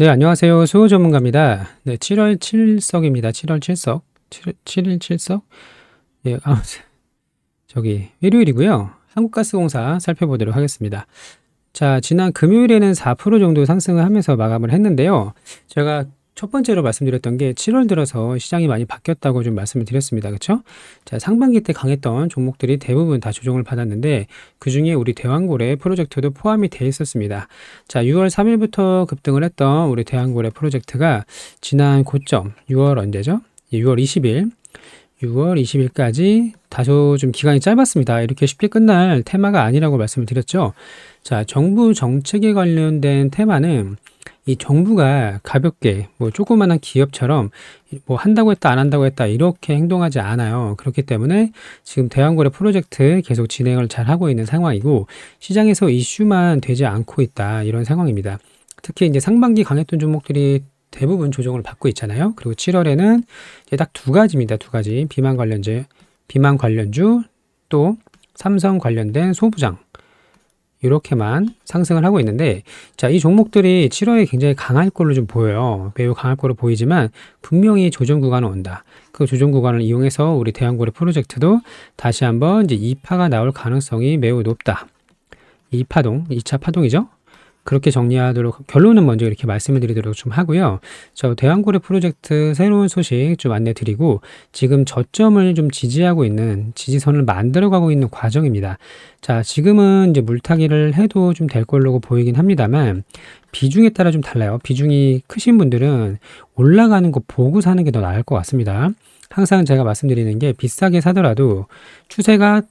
네, 안녕하세요. 수호 전문가입니다. 네, 7월 7석입니다. 7월 7석. 7, 7일 7석? 예, 아, 저기, 일요일이고요. 한국가스공사 살펴보도록 하겠습니다. 자, 지난 금요일에는 4% 정도 상승을 하면서 마감을 했는데요. 제가 첫 번째로 말씀드렸던 게 7월 들어서 시장이 많이 바뀌었다고 좀 말씀을 드렸습니다. 그렇죠? 자, 상반기 때 강했던 종목들이 대부분 다 조정을 받았는데 그중에 우리 대왕고래 프로젝트도 포함이 돼 있었습니다. 자, 6월 3일부터 급등을 했던 우리 대왕고래 프로젝트가 지난 고점 6월 언제죠? 6월 예, 20일 6월 20일까지 다소 좀 기간이 짧았습니다. 이렇게 쉽게 끝날 테마가 아니라고 말씀을 드렸죠. 자, 정부 정책에 관련된 테마는 이 정부가 가볍게 뭐 조그마한 기업처럼 뭐 한다고 했다 안 한다고 했다 이렇게 행동하지 않아요. 그렇기 때문에 지금 대한거래 프로젝트 계속 진행을 잘 하고 있는 상황이고 시장에서 이슈만 되지 않고 있다 이런 상황입니다. 특히 이제 상반기 강했던 종목들이 대부분 조정을 받고 있잖아요. 그리고 7월에는 딱 두 가지입니다. 두 가지 비만 관련제, 비만 관련주 또 삼성 관련된 소부장 이렇게만 상승을 하고 있는데 자이 종목들이 7월에 굉장히 강할 걸로 좀 보여요. 매우 강할 걸로 보이지만 분명히 조정 구간은 온다. 그 조정 구간을 이용해서 우리 대한고래 프로젝트도 다시 한번 이제 2파가 나올 가능성이 매우 높다. 2파동, 2차 파동이죠. 그렇게 정리하도록 결론은 먼저 이렇게 말씀을 드리도록 좀 하고요. 저 대한고래 프로젝트 새로운 소식 좀 안내 드리고 지금 저점을 좀 지지하고 있는 지지선을 만들어가고 있는 과정입니다. 자, 지금은 이제 물타기를 해도 좀 될 걸로 보이긴 합니다만 비중에 따라 좀 달라요. 비중이 크신 분들은 올라가는 거 보고 사는 게 더 나을 것 같습니다. 항상 제가 말씀드리는 게 비싸게 사더라도 추세가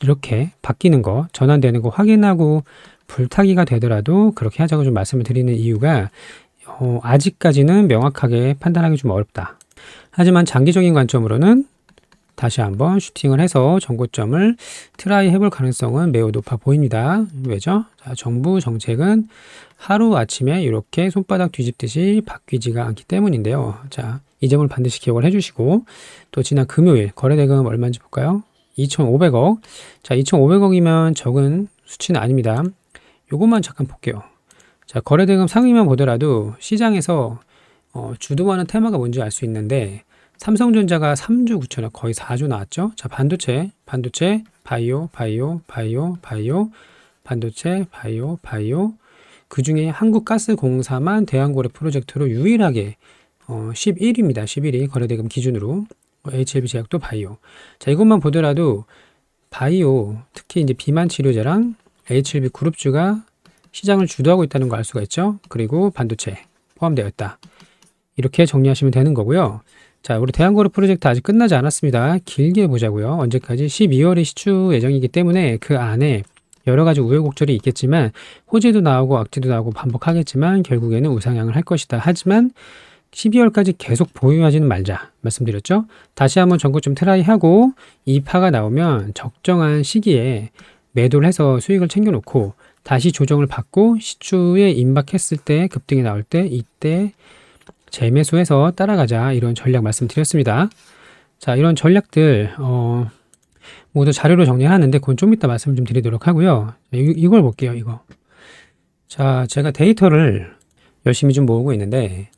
이렇게 바뀌는 거, 전환되는 거 확인하고 불타기가 되더라도 그렇게 하자고 좀 말씀을 드리는 이유가 어, 아직까지는 명확하게 판단하기 좀 어렵다. 하지만 장기적인 관점으로는 다시 한번 슈팅을 해서 정고점을 트라이 해볼 가능성은 매우 높아 보입니다. 왜죠? 자, 정부 정책은 하루 아침에 이렇게 손바닥 뒤집듯이 바뀌지가 않기 때문인데요. 자, 이 점을 반드시 기억을 해주시고 또 지난 금요일 거래대금 얼마인지 볼까요? 2,500억. 자, 2,500억이면 적은 수치는 아닙니다. 요것만 잠깐 볼게요. 자, 거래대금 상위만 보더라도 시장에서 어, 주도하는 테마가 뭔지 알 수 있는데 삼성전자가 3조 9천억 거의 4조 나왔죠. 자, 반도체, 반도체, 바이오, 바이오, 바이오, 바이오, 반도체, 바이오, 바이오. 그 중에 한국가스공사만 대한고래 프로젝트로 유일하게 어, 11위입니다. 11위 거래대금 기준으로 HLB 어, 제약도 바이오. 자, 이것만 보더라도 바이오, 특히 이제 비만 치료제랑 HLB 그룹주가 시장을 주도하고 있다는 걸 알 수가 있죠. 그리고 반도체 포함되어 있다. 이렇게 정리하시면 되는 거고요. 자, 우리 대한그룹 프로젝트 아직 끝나지 않았습니다. 길게 보자고요. 언제까지? 12월이 시추 예정이기 때문에 그 안에 여러 가지 우여곡절이 있겠지만 호재도 나오고 악재도 나오고 반복하겠지만 결국에는 우상향을 할 것이다. 하지만 12월까지 계속 보유하지는 말자 말씀드렸죠. 다시 한번 전국좀 트라이하고 이파가 나오면 적정한 시기에 매도를 해서 수익을 챙겨놓고 다시 조정을 받고 시추에 임박했을 때 급등이 나올 때 이때 재매수해서 따라가자 이런 전략 말씀드렸습니다. 자 이런 전략들 어, 모두 자료로 정리하는데 그건 좀 이따 말씀 을좀 드리도록 하고요. 이, 걸 볼게요 이거. 자 제가 데이터를 열심히 좀 모으고 있는데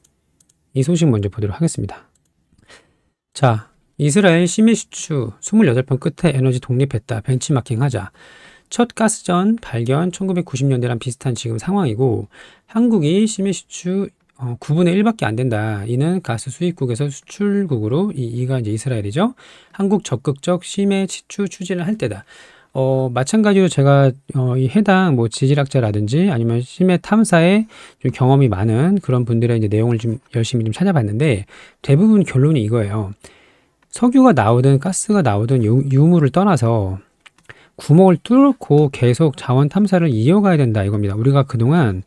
이 소식 먼저 보도록 하겠습니다. 자 이스라엘 시메시추 28번 끝에 에너지 독립했다. 벤치마킹 하자. 첫 가스전 발견 1990년대랑 비슷한 지금 상황이고 한국이 심해 시출 어, 9분의 1밖에 안 된다. 이는 가스 수입국에서 수출국으로 이, 이가 이제 이스라엘이죠. 한국 적극적 심해 치추 추진을 할 때다. 어, 마찬가지로 제가 어, 이 해당 뭐 지질학자라든지 아니면 심해 탐사에 좀 경험이 많은 그런 분들의 이제 내용을 좀 열심히 좀 찾아봤는데 대부분 결론이 이거예요. 석유가 나오든 가스가 나오든 유, 유물을 떠나서 구멍을 뚫고 계속 자원 탐사를 이어가야 된다 이겁니다. 우리가 그동안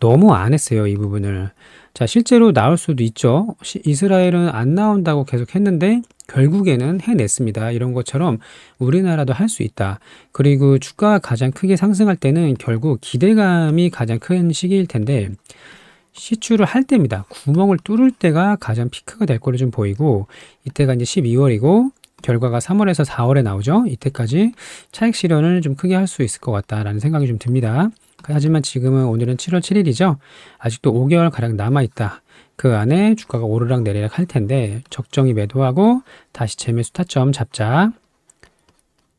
너무 안 했어요. 이 부분을. 자, 실제로 나올 수도 있죠. 이스라엘은 안 나온다고 계속 했는데 결국에는 해냈습니다. 이런 것처럼 우리나라도 할 수 있다. 그리고 주가가 가장 크게 상승할 때는 결국 기대감이 가장 큰 시기일 텐데 시추를 할 때입니다. 구멍을 뚫을 때가 가장 피크가 될 거로 좀 보이고 이때가 이제 12월이고 결과가 3월에서 4월에 나오죠. 이때까지 차익 실현을 좀 크게 할 수 있을 것 같다라는 생각이 좀 듭니다. 하지만 지금은 오늘은 7월 7일이죠. 아직도 5개월 가량 남아있다. 그 안에 주가가 오르락 내리락 할 텐데 적정히 매도하고 다시 재매수 타점 잡자.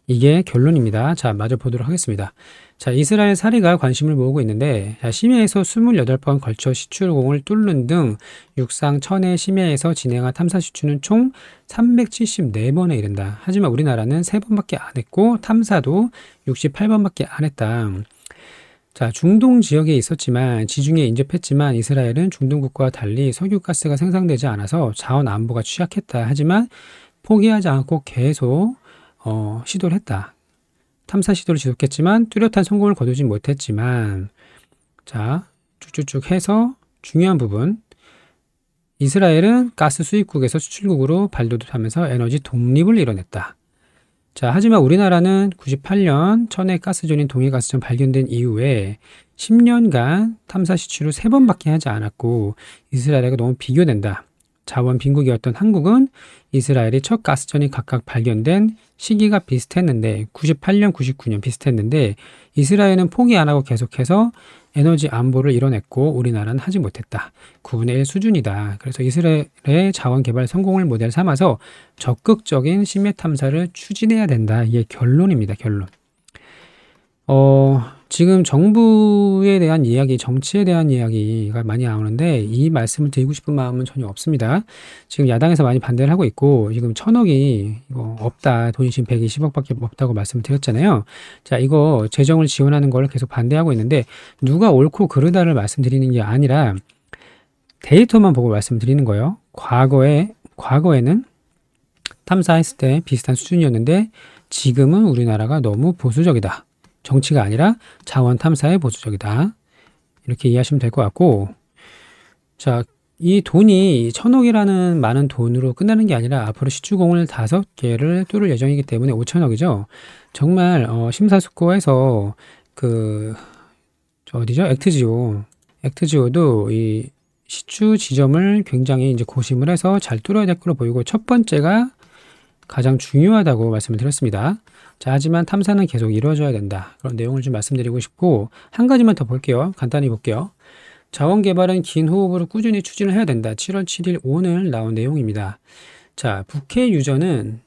이게 결론입니다. 자, 마저 보도록 하겠습니다. 자, 이스라엘 사리가 관심을 모으고 있는데 자, 심해에서 28번 걸쳐 시추공을 뚫는 등 육상 천의 심해에서 진행한 탐사 시추는 총 374번에 이른다. 하지만 우리나라는 3번밖에 안 했고 탐사도 68번밖에 안 했다. 자, 중동 지역에 있었지만 지중해 인접했지만 이스라엘은 중동국가와 달리 석유가스가 생산되지 않아서 자원 안보가 취약했다. 하지만 포기하지 않고 계속 어, 시도를 했다. 탐사 시도를 지속했지만 뚜렷한 성공을 거두진 못했지만 자 쭉쭉쭉 해서 중요한 부분 이스라엘은 가스 수입국에서 수출국으로 발돋움하면서 에너지 독립을 이뤄냈다. 자, 하지만 우리나라는 98년 천의 가스존인 동해가스전 발견된 이후에 10년간 탐사 시추를 3번밖에 하지 않았고 이스라엘과 너무 비교된다. 자원 빈국이었던 한국은 이스라엘이 첫 가스전이 각각 발견된 시기가 비슷했는데 98년, 99년 비슷했는데 이스라엘은 포기 안 하고 계속해서 에너지 안보를 이뤄냈고 우리나라는 하지 못했다. 9분의 1 수준이다. 그래서 이스라엘의 자원 개발 성공을 모델 삼아서 적극적인 심해 탐사를 추진해야 된다. 이게 결론입니다. 결론. 어, 지금 정부에 대한 이야기, 정치에 대한 이야기가 많이 나오는데 이 말씀을 드리고 싶은 마음은 전혀 없습니다. 지금 야당에서 많이 반대를 하고 있고 지금 천억이 이거 없다. 돈이 지금 120억밖에 없다고 말씀을 드렸잖아요. 자, 이거 재정을 지원하는 걸 계속 반대하고 있는데 누가 옳고 그르다를 말씀드리는 게 아니라 데이터만 보고 말씀드리는 거예요. 과거에 과거에는 탐사했을 때 비슷한 수준이었는데 지금은 우리나라가 너무 보수적이다. 정치가 아니라 자원 탐사의 보수적이다. 이렇게 이해하시면 될 것 같고 자, 이 돈이 천억이라는 많은 돈으로 끝나는 게 아니라 앞으로 시추공을 다섯 개를 뚫을 예정이기 때문에 오천억이죠. 정말 어, 심사숙고해서 그 어디죠? 액트지오. 액트지오도 이 시추 지점을 굉장히 이제 고심을 해서 잘 뚫어야 될 걸로 보이고 첫 번째가 가장 중요하다고 말씀을 드렸습니다. 자, 하지만 탐사는 계속 이루어져야 된다. 그런 내용을 좀 말씀드리고 싶고 한 가지만 더 볼게요. 간단히 볼게요. 자원 개발은 긴 호흡으로 꾸준히 추진을 해야 된다. 7월 7일 오늘 나온 내용입니다. 자, 북해 유전은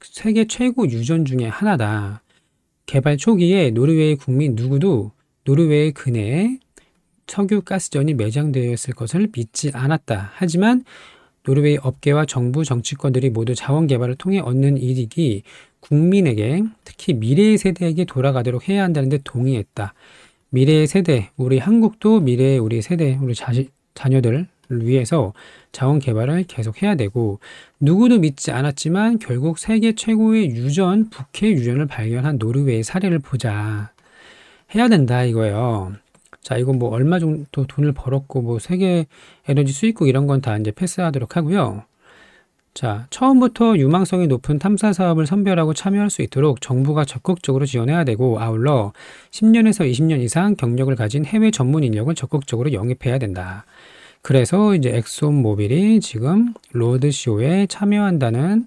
세계 최고 유전 중에 하나다. 개발 초기에 노르웨이 국민 누구도 노르웨이 근해에 석유 가스전이 매장되어 있을 것을 믿지 않았다. 하지만 노르웨이 업계와 정부 정치권들이 모두 자원 개발을 통해 얻는 이익이 국민에게 특히 미래의 세대에게 돌아가도록 해야 한다는데 동의했다. 미래의 세대, 우리 한국도 미래의 우리 세대, 우리 자식, 자녀들을 위해서 자원 개발을 계속해야 되고 누구도 믿지 않았지만 결국 세계 최고의 유전, 북해 유전을 발견한 노르웨이 사례를 보자. 해야 된다 이거예요. 자, 이건 뭐 얼마 정도 돈을 벌었고 뭐 세계 에너지 수입국 이런 건 다 이제 패스하도록 하고요. 자, 처음부터 유망성이 높은 탐사 사업을 선별하고 참여할 수 있도록 정부가 적극적으로 지원해야 되고 아울러 10년에서 20년 이상 경력을 가진 해외 전문 인력을 적극적으로 영입해야 된다. 그래서 이제 엑소 모빌이 지금 로드쇼에 참여한다는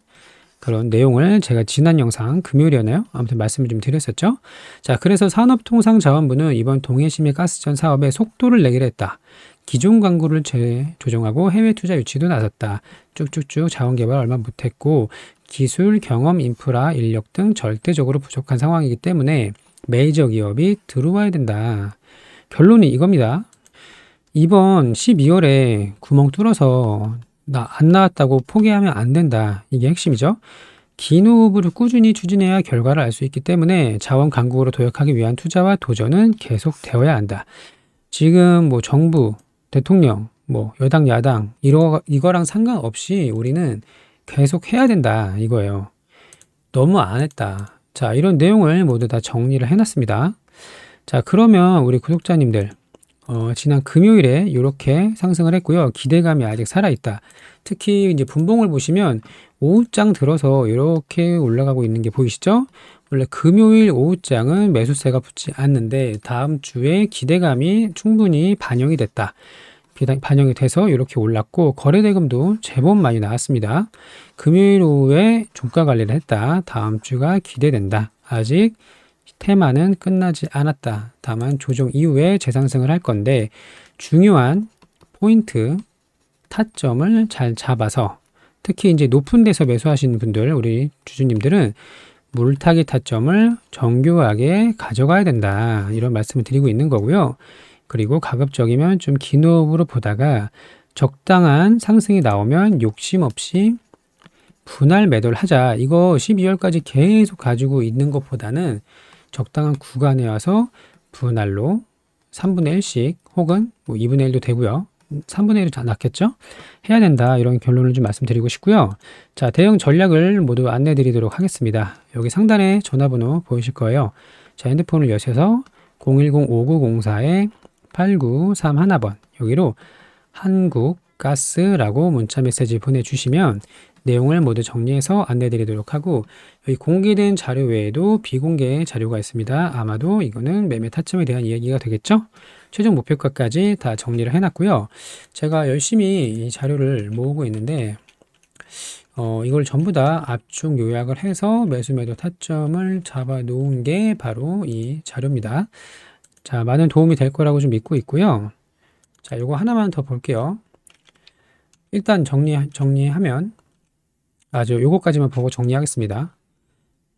그런 내용을 제가 지난 영상 금요일이었나요? 아무튼 말씀을 좀 드렸었죠. 자, 그래서 산업통상자원부는 이번 동해심해 가스전 사업에 속도를 내기로 했다. 기존 광고를 재조정하고 해외 투자 유치도 나섰다. 쭉쭉쭉 자원 개발 얼마 못했고 기술, 경험, 인프라, 인력 등 절대적으로 부족한 상황이기 때문에 메이저 기업이 들어와야 된다. 결론이 이겁니다. 이번 12월에 구멍 뚫어서 나 안 나왔다고 포기하면 안 된다. 이게 핵심이죠. 긴 호흡으로 꾸준히 추진해야 결과를 알 수 있기 때문에 자원 강국으로 도약하기 위한 투자와 도전은 계속되어야 한다. 지금 뭐 정부, 대통령, 뭐 여당, 야당 이거, 이거랑 상관없이 우리는 계속 해야 된다 이거예요. 너무 안 했다. 자 이런 내용을 모두 다 정리를 해놨습니다. 자 그러면 우리 구독자님들 어, 지난 금요일에 이렇게 상승을 했고요. 기대감이 아직 살아있다. 특히 이제 분봉을 보시면 5장 들어서 이렇게 올라가고 있는 게 보이시죠? 원래 금요일 오후장은 매수세가 붙지 않는데 다음 주에 기대감이 충분히 반영이 됐다. 반영이 돼서 이렇게 올랐고 거래 대금도 제법 많이 나왔습니다. 금요일 오후에 종가 관리를 했다. 다음 주가 기대된다. 아직 테마는 끝나지 않았다. 다만 조정 이후에 재상승을 할 건데 중요한 포인트 타점을 잘 잡아서 특히 이제 높은 데서 매수하시는 분들 우리 주주님들은 물타기 타점을 정교하게 가져가야 된다. 이런 말씀을 드리고 있는 거고요. 그리고 가급적이면 좀 긴 호흡으로 보다가 적당한 상승이 나오면 욕심 없이 분할 매도를 하자. 이거 12월까지 계속 가지고 있는 것보다는 적당한 구간에 와서 분할로 3분의 1씩 혹은 뭐 2분의 1도 되고요. 3분의 1이 다 낫겠죠? 해야 된다 이런 결론을 좀 말씀드리고 싶고요. 자 대응 전략을 모두 안내 드리도록 하겠습니다. 여기 상단에 전화번호 보이실 거예요. 자 핸드폰을 여셔서 010-5904-8931번 여기로 한국가스라고 문자 메시지 보내주시면 내용을 모두 정리해서 안내 드리도록 하고 여기 공개된 자료 외에도 비공개 자료가 있습니다. 아마도 이거는 매매 타점에 대한 이야기가 되겠죠? 최종 목표가까지 다 정리를 해놨고요. 제가 열심히 이 자료를 모으고 있는데 어, 이걸 전부 다 압축 요약을 해서 매수 매도 타점을 잡아 놓은 게 바로 이 자료입니다. 자, 많은 도움이 될 거라고 좀 믿고 있고요. 자, 요거 하나만 더 볼게요. 일단 정리, 정리하면, 아주 요거까지만 보고 정리하겠습니다.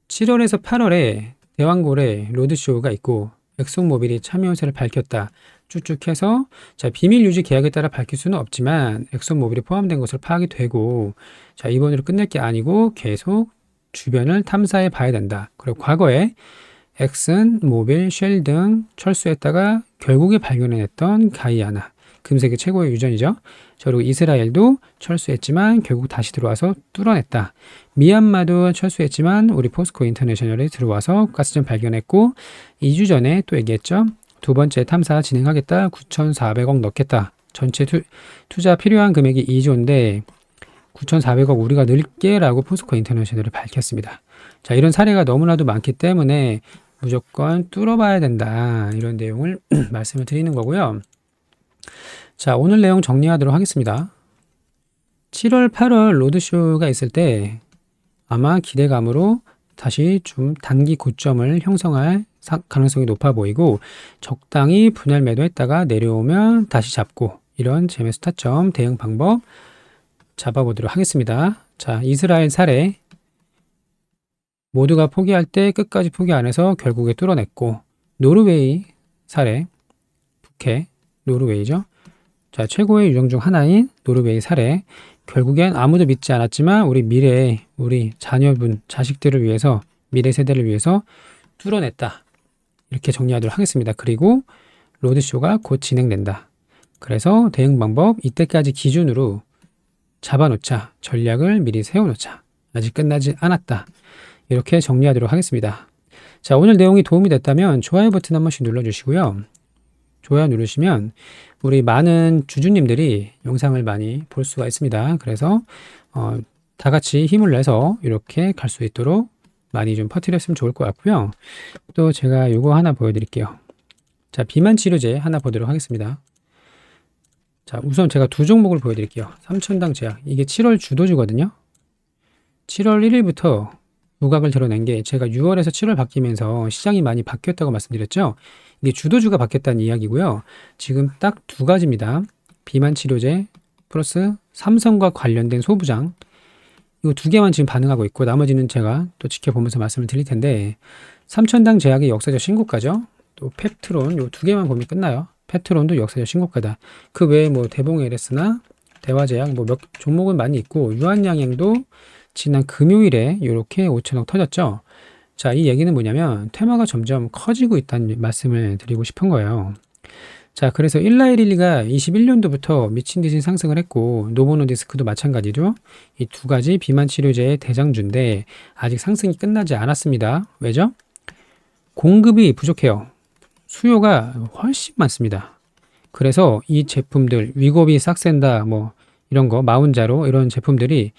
7월에서 8월에 대왕고래 로드쇼가 있고 엑소모빌이 참여 의사를 밝혔다. 쭉쭉 해서 자 비밀 유지 계약에 따라 밝힐 수는 없지만 엑소모빌이 포함된 것을 파악이 되고 자 이번으로 끝낼 게 아니고 계속 주변을 탐사해 봐야 된다. 그리고 과거에 엑슨, 모빌, 쉘 등 철수했다가 결국에 발견해냈던 가이아나 금세기 최고의 유전이죠. 저리고 이스라엘도 철수했지만 결국 다시 들어와서 뚫어냈다. 미얀마도 철수했지만 우리 포스코 인터내셔널이 들어와서 가스전 발견했고 2주 전에 또 얘기했죠. 두 번째 탐사 진행하겠다. 9,400억 넣겠다. 전체 투, 투자 필요한 금액이 2조인데 9,400억 우리가 늘게라고 포스코 인터내셔널이 밝혔습니다. 자, 이런 사례가 너무나도 많기 때문에 무조건 뚫어봐야 된다. 이런 내용을 말씀을 드리는 거고요. 자, 오늘 내용 정리하도록 하겠습니다. 7월, 8월 로드쇼가 있을 때 아마 기대감으로 다시 좀 단기 고점을 형성할 가능성이 높아 보이고 적당히 분할 매도했다가 내려오면 다시 잡고 이런 재매수 타점 대응 방법 잡아보도록 하겠습니다. 자, 이스라엘 사례 모두가 포기할 때 끝까지 포기 안 해서 결국에 뚫어냈고 노르웨이 사례 북해 노르웨이죠. 자, 최고의 유형 중 하나인 노르웨이 사례. 결국엔 아무도 믿지 않았지만 우리 미래의 우리 자녀분, 자식들을 위해서 미래 세대를 위해서 뚫어냈다. 이렇게 정리하도록 하겠습니다. 그리고 로드쇼가 곧 진행된다. 그래서 대응 방법 이때까지 기준으로 잡아놓자. 전략을 미리 세워놓자. 아직 끝나지 않았다. 이렇게 정리하도록 하겠습니다. 자, 오늘 내용이 도움이 됐다면 좋아요 버튼 한 번씩 눌러주시고요. 좋아요 누르시면 우리 많은 주주님들이 영상을 많이 볼 수가 있습니다. 그래서 어, 다 같이 힘을 내서 이렇게 갈 수 있도록 많이 좀 퍼뜨렸으면 좋을 것 같고요. 또 제가 이거 하나 보여드릴게요. 자, 비만 치료제 하나 보도록 하겠습니다. 자, 우선 제가 두 종목을 보여드릴게요. 삼천당 제약. 이게 7월 주도주거든요. 7월 1일부터 누각을 드러낸 게 제가 6월에서 7월 바뀌면서 시장이 많이 바뀌었다고 말씀드렸죠. 이게 주도주가 바뀌었다는 이야기고요. 지금 딱 두 가지입니다. 비만 치료제 플러스 삼성과 관련된 소부장 이 두 개만 지금 반응하고 있고 나머지는 제가 또 지켜보면서 말씀을 드릴 텐데 삼천당 제약의 역사적 신고가죠. 또 펩트론 이 두 개만 보면 끝나요. 페트론도 역사적 신고가다. 그 외에 뭐 대봉 LS나 대화제약 뭐 몇 종목은 많이 있고 유한양행도 지난 금요일에 이렇게 5천억 터졌죠. 자, 이 얘기는 뭐냐면 테마가 점점 커지고 있다는 말씀을 드리고 싶은 거예요. 자, 그래서 일라이릴리가 21년도부터 미친 듯이 상승을 했고 노보노디스크도 마찬가지죠. 이 두 가지 비만 치료제의 대장주인데 아직 상승이 끝나지 않았습니다. 왜죠? 공급이 부족해요. 수요가 훨씬 많습니다. 그래서 이 제품들 위고비 싹센다 뭐 이런 거 마운자로 이런 제품들이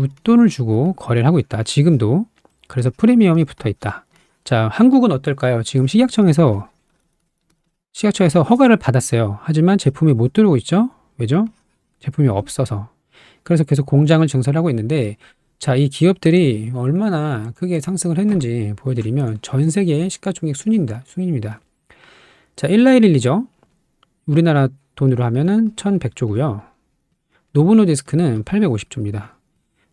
웃돈을 주고 거래를 하고 있다. 지금도. 그래서 프리미엄이 붙어 있다. 자, 한국은 어떨까요? 지금 식약청에서 식약청에서 허가를 받았어요. 하지만 제품이 못 들어오고 있죠? 왜죠? 제품이 없어서. 그래서 계속 공장을 증설하고 있는데 자, 이 기업들이 얼마나 크게 상승을 했는지 보여드리면 전 세계 시가총액 순위입니다. 순위입니다. 자, 1라1일이죠 우리나라 돈으로 하면은 1100조고요. 노보노디스크는 850조입니다.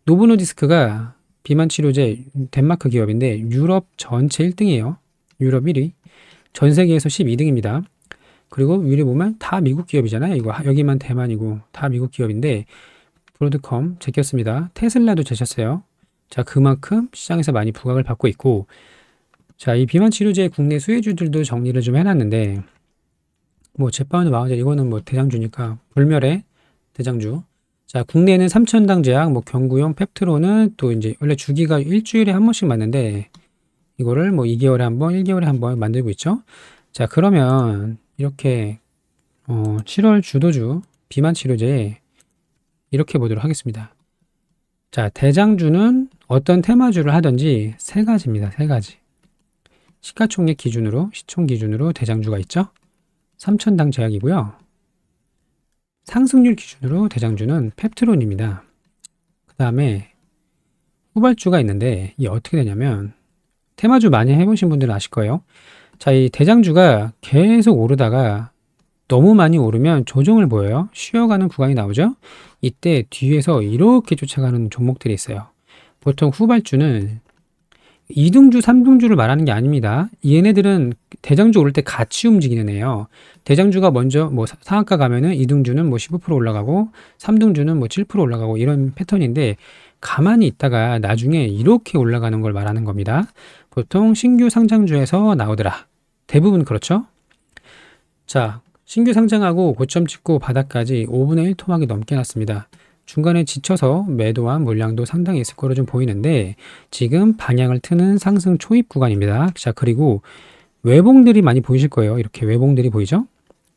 노브노디스크가 비만 치료제 덴마크 기업인데 유럽 전체 1등이에요. 유럽 1위. 전 세계에서 12등입니다. 그리고 위에 보면 다 미국 기업이잖아요. 이거 여기만 대만이고 다 미국 기업인데 브로드컴 제꼈습니다. 테슬라도 제쳤어요. 자 그만큼 시장에서 많이 부각을 받고 있고 자 이 비만 치료제 국내 수혜주들도 정리를 좀 해놨는데 뭐 제빵은 와우제 이거는 뭐 대장주니까 불멸의 대장주 자, 국내에는 삼천당 제약, 뭐 경구용 펩트로는 또 이제 원래 주기가 일주일에 한 번씩 맞는데 이거를 뭐 2개월에 한 번, 1개월에 한 번 만들고 있죠. 자, 그러면 이렇게 어, 7월 주도주 비만 치료제 이렇게 보도록 하겠습니다. 자, 대장주는 어떤 테마주를 하든지 세 가지입니다. 세 가지. 시가총액 기준으로, 시총 기준으로 대장주가 있죠. 삼천당 제약이고요. 상승률 기준으로 대장주는 펩트론입니다. 그 다음에 후발주가 있는데 이게 어떻게 되냐면 테마주 많이 해보신 분들은 아실 거예요. 자, 이 대장주가 계속 오르다가 너무 많이 오르면 조정을 보여요. 쉬어가는 구간이 나오죠. 이때 뒤에서 이렇게 쫓아가는 종목들이 있어요. 보통 후발주는 2등주 3등주를 말하는 게 아닙니다. 얘네들은 대장주 오를 때 같이 움직이는 애예요. 대장주가 먼저 뭐 상한가 가면은 2등주는뭐 15% 올라가고 3등주는뭐 7% 올라가고 이런 패턴인데 가만히 있다가 나중에 이렇게 올라가는 걸 말하는 겁니다. 보통 신규 상장주에서 나오더라. 대부분 그렇죠? 자, 신규 상장하고 고점 찍고 바닥까지 5분의 1 토막이 넘게 났습니다. 중간에 지쳐서 매도한 물량도 상당히 있을 거로 좀 보이는데 지금 방향을 트는 상승 초입 구간입니다. 자 그리고 외봉들이 많이 보이실 거예요. 이렇게 외봉들이 보이죠?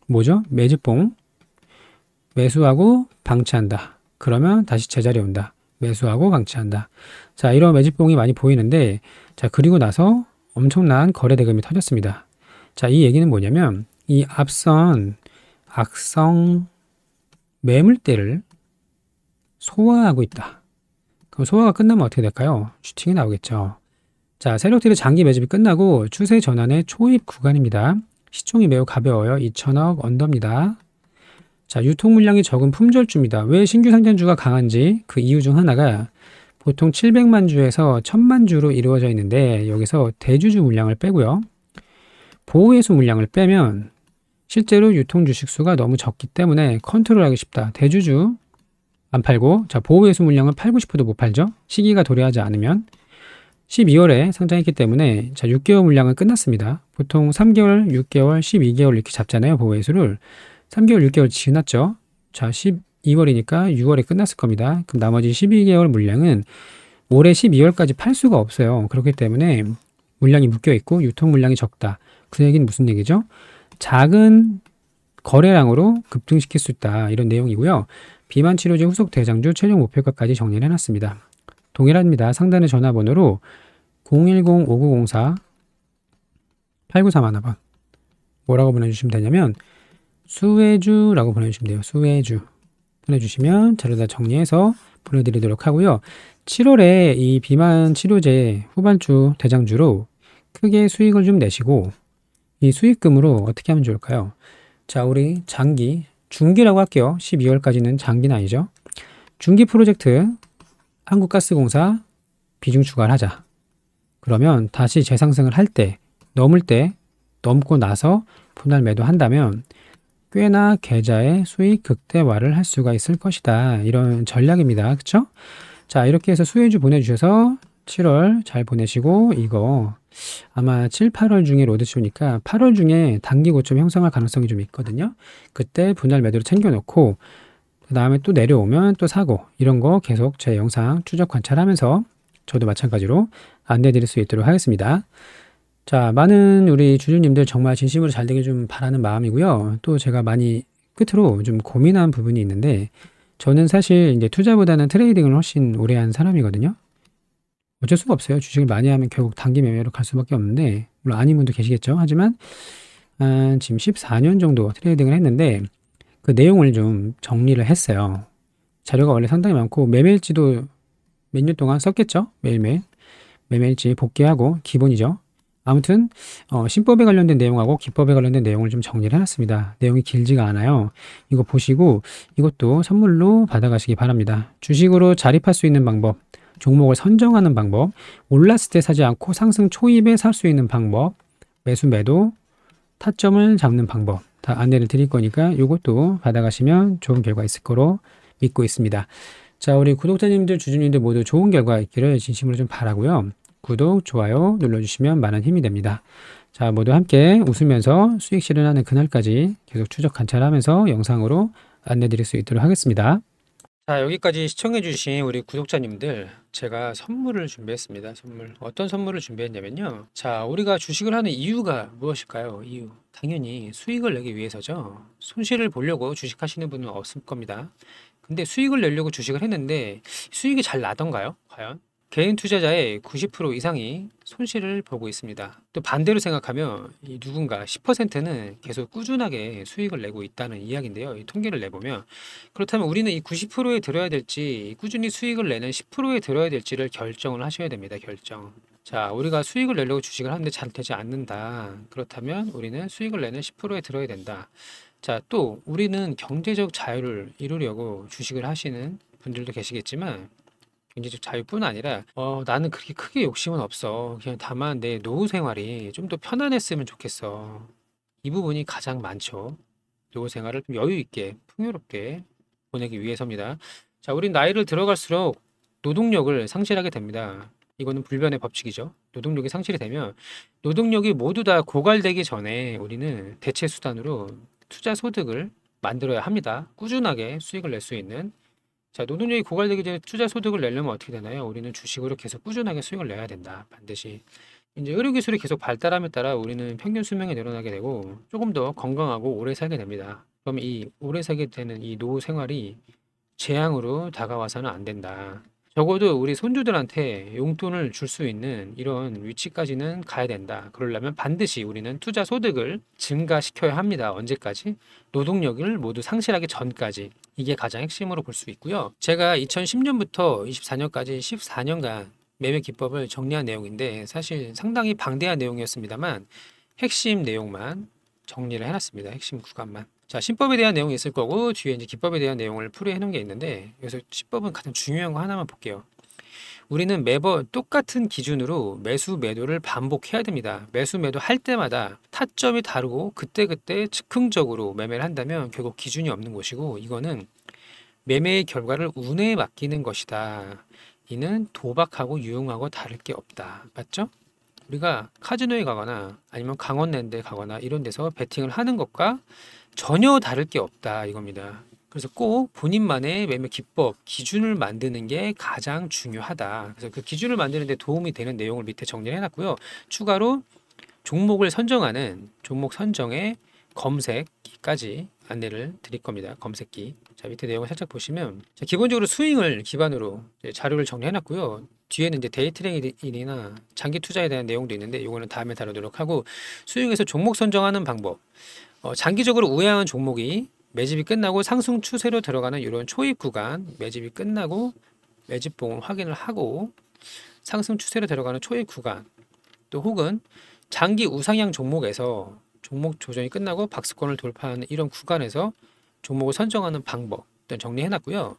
뭐죠? 매집봉 매수하고 방치한다. 그러면 다시 제자리 온다. 매수하고 방치한다. 자 이런 매집봉이 많이 보이는데 자 그리고 나서 엄청난 거래 대금이 터졌습니다. 자 이 얘기는 뭐냐면 이 앞선 악성 매물대를 소화하고 있다. 그럼 소화가 끝나면 어떻게 될까요? 슈팅이 나오겠죠. 자, 세로티드 장기 매집이 끝나고 추세 전환의 초입 구간입니다. 시총이 매우 가벼워요. 2천억 언더입니다. 자, 유통 물량이 적은 품절주입니다. 왜 신규 상장주가 강한지 그 이유 중 하나가 보통 700만 주에서 1000만 주로 이루어져 있는데 여기서 대주주 물량을 빼고요. 보호예수 물량을 빼면 실제로 유통 주식 수가 너무 적기 때문에 컨트롤하기 쉽다. 대주주 안 팔고 자 보호예수 물량은 팔고 싶어도 못 팔죠. 시기가 도래하지 않으면 12월에 상장했기 때문에 자 6개월 물량은 끝났습니다. 보통 3개월, 6개월, 12개월 이렇게 잡잖아요. 보호예수를 3개월, 6개월 지났죠. 자 12월이니까 6월에 끝났을 겁니다. 그럼 나머지 12개월 물량은 올해 12월까지 팔 수가 없어요. 그렇기 때문에 물량이 묶여 있고 유통 물량이 적다. 그 얘기는 무슨 얘기죠? 작은 거래량으로 급등시킬 수 있다. 이런 내용이고요. 비만 치료제 후속 대장주 최종 목표가까지 정리를 해놨습니다. 동일합니다. 상단의 전화번호로 010-5904 8931번 뭐라고 보내주시면 되냐면 수혜주라고 보내주시면 돼요. 수혜주 보내주시면 자료 다 정리해서 보내드리도록 하고요. 7월에 이 비만 치료제 후반주 대장주로 크게 수익을 좀 내시고 이 수익금으로 어떻게 하면 좋을까요? 자, 우리 장기 중기라고 할게요. 12월까지는 장기는 아니죠. 중기 프로젝트 한국가스공사 비중 추가를 하자. 그러면 다시 재상승을 할 때, 넘을 때, 넘고 나서 분할 매도한다면 꽤나 계좌의 수익 극대화를 할 수가 있을 것이다. 이런 전략입니다. 그렇죠? 자, 이렇게 해서 수혜주 보내주셔서 7월 잘 보내시고 이거 아마 7, 8월 중에 로드쇼니까 8월 중에 단기 고점 형성할 가능성이 좀 있거든요. 그때 분할 매도를 챙겨놓고 그 다음에 또 내려오면 또 사고 이런 거 계속 제 영상 추적 관찰하면서 저도 마찬가지로 안내드릴 수 있도록 하겠습니다. 자, 많은 우리 주주님들 정말 진심으로 잘 되길 좀 바라는 마음이고요. 또 제가 많이 끝으로 좀 고민한 부분이 있는데 저는 사실 이제 투자보다는 트레이딩을 훨씬 오래 한 사람이거든요. 어쩔 수가 없어요. 주식을 많이 하면 결국 단기 매매로 갈 수밖에 없는데 물론 아닌 분도 계시겠죠. 하지만 아, 지금 14년 정도 트레이딩을 했는데 그 내용을 좀 정리를 했어요. 자료가 원래 상당히 많고 매매일지도 몇 년 동안 썼겠죠. 매일매일. 매매일지 복귀하고 기본이죠. 아무튼 어, 신법에 관련된 내용하고 기법에 관련된 내용을 좀 정리를 해놨습니다. 내용이 길지가 않아요. 이거 보시고 이것도 선물로 받아가시기 바랍니다. 주식으로 자립할 수 있는 방법 종목을 선정하는 방법, 올랐을 때 사지 않고 상승 초입에 살 수 있는 방법, 매수 매도, 타점을 잡는 방법 다 안내를 드릴 거니까 이것도 받아가시면 좋은 결과 있을 거로 믿고 있습니다. 자, 우리 구독자님들, 주주님들 모두 좋은 결과 있기를 진심으로 좀 바라고요. 구독, 좋아요 눌러주시면 많은 힘이 됩니다. 자, 모두 함께 웃으면서 수익 실현하는 그날까지 계속 추적 관찰하면서 영상으로 안내드릴 수 있도록 하겠습니다. 자, 여기까지 시청해주신 우리 구독자님들 제가 선물을 준비했습니다. 선물. 어떤 선물을 준비했냐면요. 자, 우리가 주식을 하는 이유가 무엇일까요? 이유. 당연히 수익을 내기 위해서죠. 손실을 보려고 주식하시는 분은 없을 겁니다. 근데 수익을 내려고 주식을 했는데 수익이 잘 나던가요? 과연? 개인 투자자의 90% 이상이 손실을 보고 있습니다. 또 반대로 생각하면 누군가 10%는 계속 꾸준하게 수익을 내고 있다는 이야기인데요. 이 통계를 내보면 그렇다면 우리는 이 90%에 들어야 될지 꾸준히 수익을 내는 10%에 들어야 될지를 결정을 하셔야 됩니다. 결정. 자, 우리가 수익을 내려고 주식을 하는데 잘 되지 않는다. 그렇다면 우리는 수익을 내는 10%에 들어야 된다. 자, 또 우리는 경제적 자유를 이루려고 주식을 하시는 분들도 계시겠지만 경제적 자유뿐 아니라 어, 나는 그렇게 크게 욕심은 없어. 그냥 다만 내 노후 생활이 좀 더 편안했으면 좋겠어. 이 부분이 가장 많죠. 노후 생활을 좀 여유 있게 풍요롭게 보내기 위해서입니다. 자, 우린 나이를 들어갈수록 노동력을 상실하게 됩니다. 이거는 불변의 법칙이죠. 노동력이 상실이 되면 노동력이 모두 다 고갈되기 전에 우리는 대체 수단으로 투자 소득을 만들어야 합니다. 꾸준하게 수익을 낼 수 있는 자, 노동력이 고갈되기 전에 투자 소득을 내려면 어떻게 되나요? 우리는 주식으로 계속 꾸준하게 수익을 내야 된다. 반드시. 이제 의료 기술이 계속 발달함에 따라 우리는 평균 수명이 늘어나게 되고 조금 더 건강하고 오래 살게 됩니다. 그럼 이 오래 살게 되는 이 노후 생활이 재앙으로 다가와서는 안 된다. 적어도 우리 손주들한테 용돈을 줄 수 있는 이런 위치까지는 가야 된다. 그러려면 반드시 우리는 투자 소득을 증가시켜야 합니다. 언제까지? 노동력을 모두 상실하기 전까지. 이게 가장 핵심으로 볼 수 있고요. 제가 2010년부터 24년까지 14년간 매매 기법을 정리한 내용인데 사실 상당히 방대한 내용이었습니다만 핵심 내용만 정리를 해놨습니다. 핵심 구간만. 자, 신법에 대한 내용이 있을 거고 뒤에 이제 기법에 대한 내용을 풀이해 놓은 게 있는데 여기서 신법은 가장 중요한 거 하나만 볼게요. 우리는 매번 똑같은 기준으로 매수 매도를 반복해야 됩니다. 매수 매도 할 때마다 타점이 다르고 그때그때 즉흥적으로 매매를 한다면 결국 기준이 없는 것이고 이거는 매매의 결과를 운에 맡기는 것이다. 이는 도박하고 유용하고 다를 게 없다. 맞죠? 우리가 카지노에 가거나 아니면 강원랜드에 가거나 이런 데서 베팅을 하는 것과 전혀 다를 게 없다 이겁니다. 그래서 꼭 본인만의 매매 기법, 기준을 만드는 게 가장 중요하다. 그래서 그 기준을 만드는데 도움이 되는 내용을 밑에 정리해 놨고요. 추가로 종목을 선정하는 종목 선정의 검색기까지 안내를 드릴 겁니다. 검색기. 자, 밑에 내용을 살짝 보시면 자, 기본적으로 스윙을 기반으로 자료를 정리해 놨고요. 뒤에는 이제 데이트레이딩이나 장기 투자에 대한 내용도 있는데 이거는 다음에 다루도록 하고 스윙에서 종목 선정하는 방법 어, 장기적으로 우회하는 종목이 매집이 끝나고 상승 추세로 들어가는 이런 초입 구간 매집이 끝나고 매집봉을 확인을 하고 상승 추세로 들어가는 초입 구간 또 혹은 장기 우상향 종목에서 종목 조정이 끝나고 박스권을 돌파하는 이런 구간에서 종목을 선정하는 방법 일단 정리해놨고요.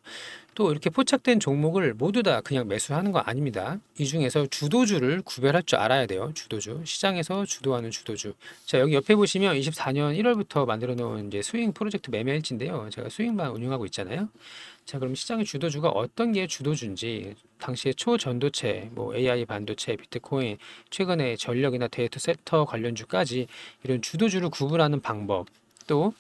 또 이렇게 포착된 종목을 모두 다 그냥 매수하는 거 아닙니다. 이 중에서 주도주를 구별할 줄 알아야 돼요. 주도주. 시장에서 주도하는 주도주. 자, 여기 옆에 보시면 24년 1월부터 만들어 놓은 이제 스윙 프로젝트 매매 일지인데요. 제가 스윙만 운영하고 있잖아요. 자, 그럼 시장의 주도주가 어떤 게 주도주인지 당시에 초전도체, 뭐 AI 반도체, 비트코인, 최근에 전력이나 데이터 섹터 관련주까지 이런 주도주를 구분하는 방법, 또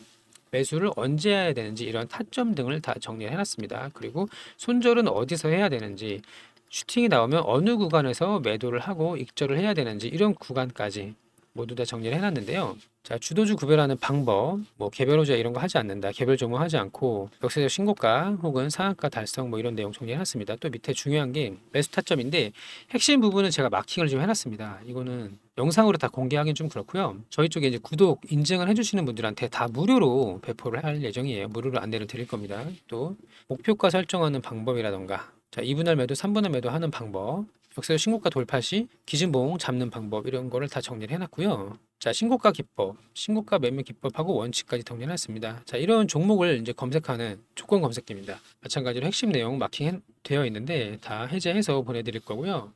매수를 언제 해야 되는지 이런 타점 등을 다 정리해 놨습니다. 그리고 손절은 어디서 해야 되는지 슈팅이 나오면 어느 구간에서 매도를 하고 익절을 해야 되는지 이런 구간까지 모두 다 정리를 해놨는데요. 자, 주도주 구별하는 방법, 뭐 개별호재 이런 거 하지 않는다, 개별 종목하지 않고 역세적 신고가 혹은 상한가 달성 뭐 이런 내용 정리해놨습니다. 또 밑에 중요한 게 매수 타점인데 핵심 부분은 제가 마킹을 좀 해놨습니다. 이거는 영상으로 다 공개하기는 좀 그렇고요. 저희 쪽에 이제 구독 인증을 해주시는 분들한테 다 무료로 배포를 할 예정이에요. 무료로 안내를 드릴 겁니다. 또 목표가 설정하는 방법이라던가 자, 2분할 매도, 3분할 매도 하는 방법, 역세권 신고가 돌파 시 기준봉 잡는 방법 이런 거를 다 정리를 해놨고요. 자, 신고가 기법, 신고가 매매 기법하고 원칙까지 정리를 했습니다. 자, 이런 종목을 이제 검색하는 조건 검색기입니다. 마찬가지로 핵심 내용 마킹 되어 있는데 다 해제해서 보내드릴 거고요.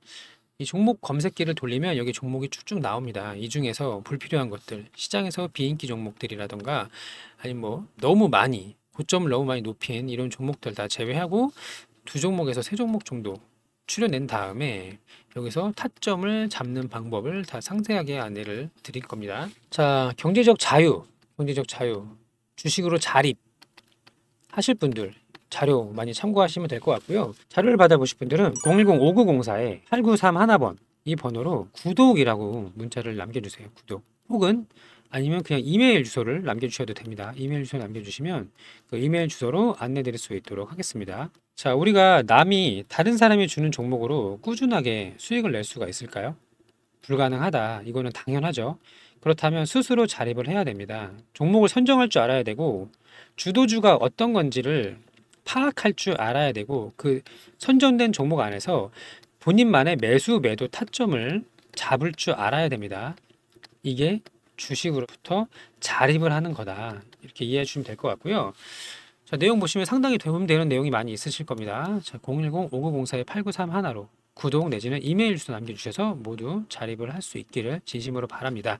이 종목 검색기를 돌리면 여기 종목이 쭉쭉 나옵니다. 이 중에서 불필요한 것들, 시장에서 비인기 종목들이라던가 아니면 뭐 너무 많이 고점을 너무 많이 높인 이런 종목들 다 제외하고 두 종목에서 세 종목 정도 줄여낸 다음에 여기서 타점을 잡는 방법을 다 상세하게 안내를 드릴 겁니다. 자, 경제적 자유, 경제적 자유, 주식으로 자립 하실 분들 자료 많이 참고하시면 될 것 같고요. 자료를 받아보실 분들은 010-5904-8931번 이 번호로 구독이라고 문자를 남겨주세요. 구독 혹은 아니면 그냥 이메일 주소를 남겨주셔도 됩니다. 이메일 주소 남겨주시면 그 이메일 주소로 안내드릴 수 있도록 하겠습니다. 자, 우리가 남이 다른 사람이 주는 종목으로 꾸준하게 수익을 낼 수가 있을까요? 불가능하다. 이거는 당연하죠. 그렇다면 스스로 자립을 해야 됩니다. 종목을 선정할 줄 알아야 되고 주도주가 어떤 건지를 파악할 줄 알아야 되고 그 선정된 종목 안에서 본인만의 매수 매도 타점을 잡을 줄 알아야 됩니다. 이게 주식으로부터 자립을 하는 거다. 이렇게 이해해 주시면 될 것 같고요. 자, 내용 보시면 상당히 도움되는 내용이 많이 있으실 겁니다. 010-5904-8931로 구독 내지는 이메일 주소 남겨주셔서 모두 자립을 할 수 있기를 진심으로 바랍니다.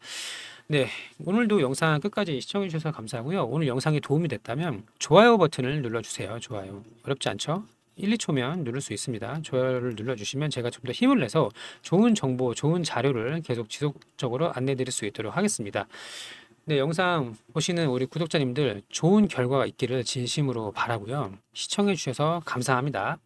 네, 오늘도 영상 끝까지 시청해 주셔서 감사하고요. 오늘 영상이 도움이 됐다면 좋아요 버튼을 눌러주세요. 좋아요. 어렵지 않죠? 1, 2초면 누를 수 있습니다. 좋아요를 눌러주시면 제가 좀 더 힘을 내서 좋은 정보, 좋은 자료를 계속 지속적으로 안내드릴 수 있도록 하겠습니다. 네, 영상 보시는 우리 구독자님들 좋은 결과가 있기를 진심으로 바라고요. 시청해주셔서 감사합니다.